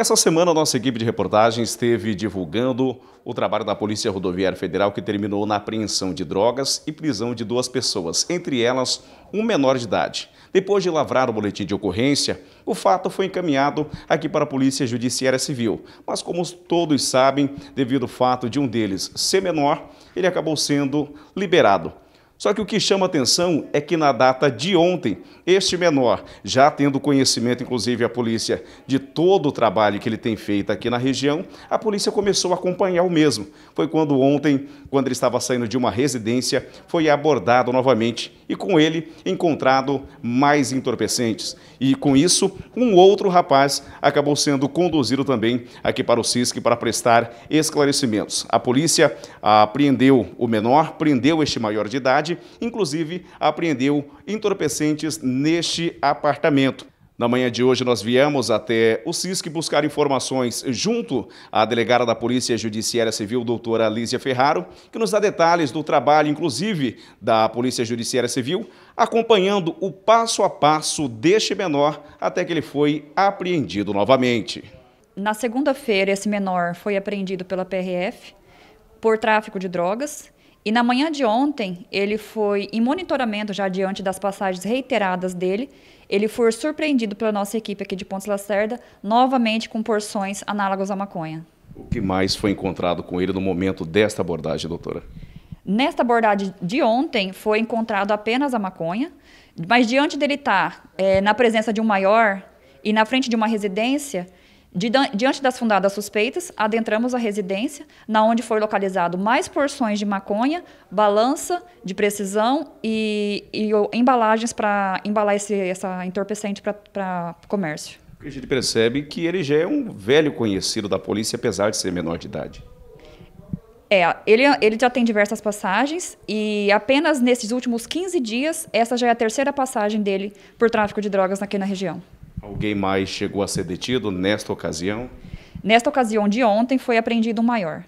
Essa semana, nossa equipe de reportagem esteve divulgando o trabalho da Polícia Rodoviária Federal que terminou na apreensão de drogas e prisão de duas pessoas, entre elas um menor de idade. Depois de lavrar o boletim de ocorrência, o fato foi encaminhado aqui para a Polícia Judiciária Civil. Mas como todos sabem, devido ao fato de um deles ser menor, ele acabou sendo liberado. Só que o que chama atenção é que na data de ontem, este menor, já tendo conhecimento, inclusive a polícia, de todo o trabalho que ele tem feito aqui na região, a polícia começou a acompanhar o mesmo. Foi quando ontem, quando ele estava saindo de uma residência, foi abordado novamente e com ele encontrado mais entorpecentes. E com isso, um outro rapaz acabou sendo conduzido também aqui para o CISC para prestar esclarecimentos. A polícia apreendeu ah, o menor, prendeu este maior de idade inclusive apreendeu entorpecentes neste apartamento. Na manhã de hoje, nós viemos até o Cisc buscar informações junto à delegada da Polícia Judiciária Civil, doutora Lízia Ferraro, que nos dá detalhes do trabalho, inclusive, da Polícia Judiciária Civil, acompanhando o passo a passo deste menor até que ele foi apreendido novamente. Na segunda-feira, esse menor foi apreendido pela PRF por tráfico de drogas e na manhã de ontem, ele foi em monitoramento já diante das passagens reiteradas dele. Ele foi surpreendido pela nossa equipe aqui de Pontes Lacerda, novamente com porções análogas à maconha. O que mais foi encontrado com ele no momento desta abordagem, doutora? Nesta abordagem de ontem, foi encontrado apenas a maconha, mas diante dele tá, estar eh, é, na presença de um maior e na frente de uma residência, Diante das fundadas suspeitas, adentramos a residência, na onde foi localizado mais porções de maconha, balança de precisão e, e embalagens para embalar esse, essa entorpecente para comércio. A gente percebe que ele já é um velho conhecido da polícia, apesar de ser menor de idade. É, ele, ele já tem diversas passagens e apenas nesses últimos 15 dias, essa já é a terceira passagem dele por tráfico de drogas aqui na região. Alguém mais chegou a ser detido nesta ocasião? Nesta ocasião de ontem foi apreendido um maior.